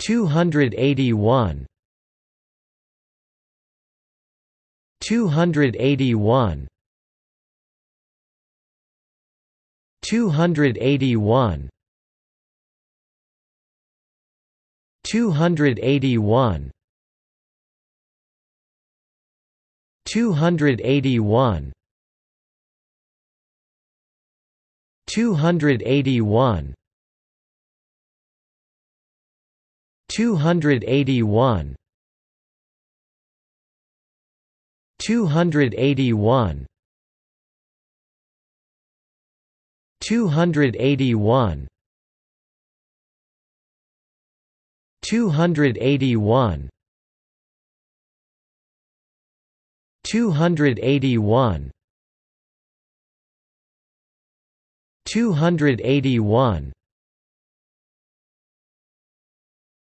281 281 281 281 281 281 281 281 281 281 281 281